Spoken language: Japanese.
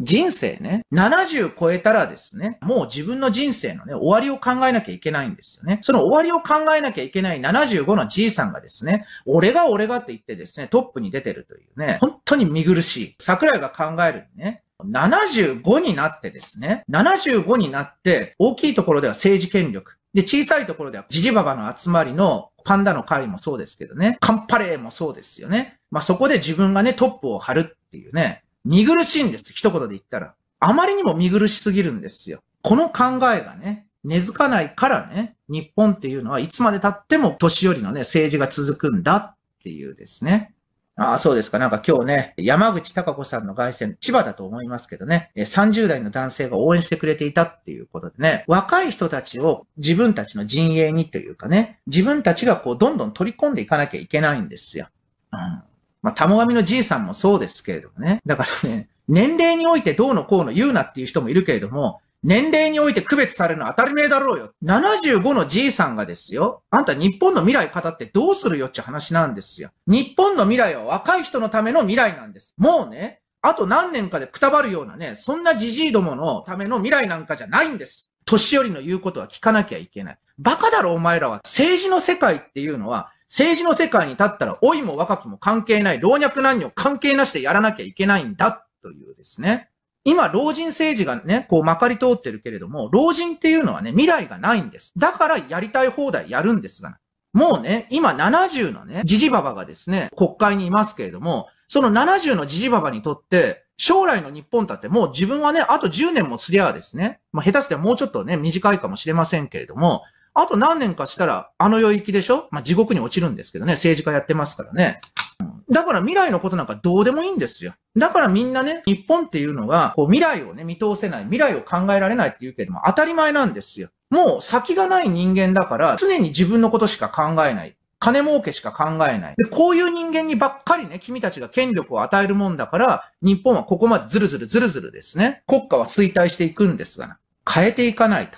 人生ね、70超えたらですね、もう自分の人生のね、終わりを考えなきゃいけないんですよね。その終わりを考えなきゃいけない75のじいさんがですね、俺が俺がって言ってですね、トップに出てるというね、本当に見苦しい。桜井が考えるね、75になってですね、75になって、大きいところでは政治権力。で、小さいところでは、ジジババの集まりのパンダの会もそうですけどね、カンパレーもそうですよね。まあ、そこで自分がね、トップを張るっていうね、見苦しいんです。一言で言ったら。あまりにも見苦しすぎるんですよ。この考えがね、根付かないからね、日本っていうのはいつまで経っても年寄りのね、政治が続くんだっていうですね。ああ、そうですか。なんか今日ね、山口隆子さんの外線、千葉だと思いますけどね、30代の男性が応援してくれていたっていうことでね、若い人たちを自分たちの陣営にというかね、自分たちがこう、どんどん取り込んでいかなきゃいけないんですよ。うんまあ、たもがみのじいさんもそうですけれどもね。だからね、年齢においてどうのこうの言うなっていう人もいるけれども、年齢において区別されるのは当たり前だろうよ。75のじいさんがですよ。あんた日本の未来語ってどうするよって話なんですよ。日本の未来は若い人のための未来なんです。もうね、あと何年かでくたばるようなね、そんなじじいどものための未来なんかじゃないんです。年寄りの言うことは聞かなきゃいけない。バカだろお前らは。政治の世界っていうのは、政治の世界に立ったら老いも若きも関係ない、老若男女関係なしでやらなきゃいけないんだというですね。今、老人政治がね、こうまかり通ってるけれども、老人っていうのはね、未来がないんです。だからやりたい放題やるんですが、もうね、今70のね、ジジババがですね、国会にいますけれども、その70のジジババにとって、将来の日本だってもう自分はね、あと10年もすりゃあですね、まあ下手すりゃもうちょっとね、短いかもしれませんけれども、あと何年かしたら、あの行きでしょまあ、地獄に落ちるんですけどね、政治家やってますからね。だから未来のことなんかどうでもいいんですよ。だからみんなね、日本っていうのが、こう未来をね、見通せない、未来を考えられないって言うけども、当たり前なんですよ。もう先がない人間だから、常に自分のことしか考えない。金儲けしか考えない。で、こういう人間にばっかりね、君たちが権力を与えるもんだから、日本はここまでずるずるずるずるですね。国家は衰退していくんですが、変えていかないと。